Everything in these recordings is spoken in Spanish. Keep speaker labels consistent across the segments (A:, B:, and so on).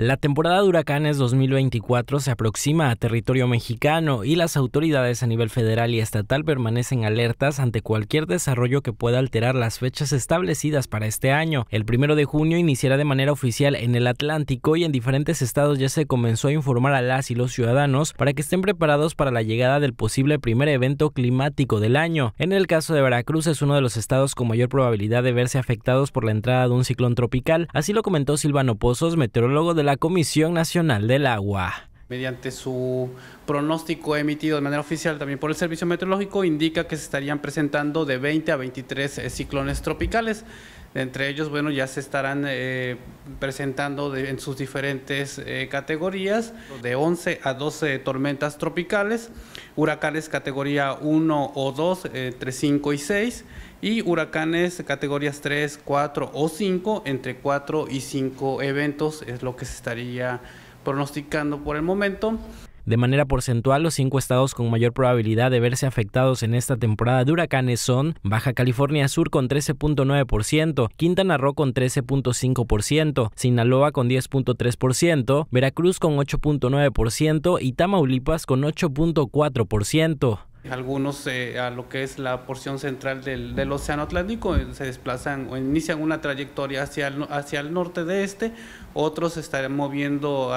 A: La temporada de huracanes 2024 se aproxima a territorio mexicano y las autoridades a nivel federal y estatal permanecen alertas ante cualquier desarrollo que pueda alterar las fechas establecidas para este año. El primero de junio iniciará de manera oficial en el Atlántico y en diferentes estados ya se comenzó a informar a las y los ciudadanos para que estén preparados para la llegada del posible primer evento climático del año. En el caso de Veracruz es uno de los estados con mayor probabilidad de verse afectados por la entrada de un ciclón tropical, así lo comentó Silvano Pozos, meteorólogo de la la Comisión Nacional del Agua
B: mediante su pronóstico emitido de manera oficial también por el Servicio Meteorológico, indica que se estarían presentando de 20 a 23 eh, ciclones tropicales. Entre ellos, bueno, ya se estarán eh, presentando en sus diferentes eh, categorías, de 11 a 12 tormentas tropicales, huracanes categoría 1 o 2, entre 5 y 6, y huracanes categorías 3, 4 o 5, entre 4 y 5 eventos, es lo que se estaría presentando pronosticando por el momento.
A: De manera porcentual, los cinco estados con mayor probabilidad de verse afectados en esta temporada de huracanes son Baja California Sur con 13.9%, Quintana Roo con 13.5%, Sinaloa con 10.3%, Veracruz con 8.9% y Tamaulipas con 8.4%.
B: Algunos eh, a lo que es la porción central del, Océano Atlántico eh, se desplazan o inician una trayectoria hacia el, hacia el norte de este, otros se estarán moviendo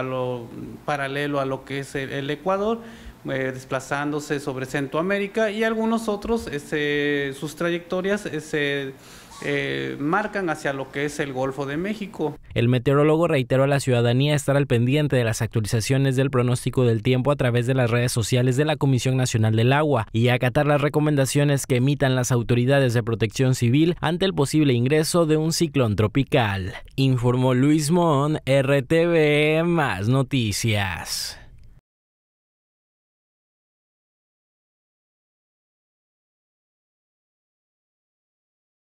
B: paralelo a lo que es el, Ecuador, eh, desplazándose sobre Centroamérica y algunos otros sus trayectorias se eh, marcan hacia lo que es el Golfo de México.
A: El meteorólogo reiteró a la ciudadanía estar al pendiente de las actualizaciones del pronóstico del tiempo a través de las redes sociales de la Comisión Nacional del Agua y acatar las recomendaciones que emitan las autoridades de protección civil ante el posible ingreso de un ciclón tropical. Informó Luis Mon, RTV, más noticias.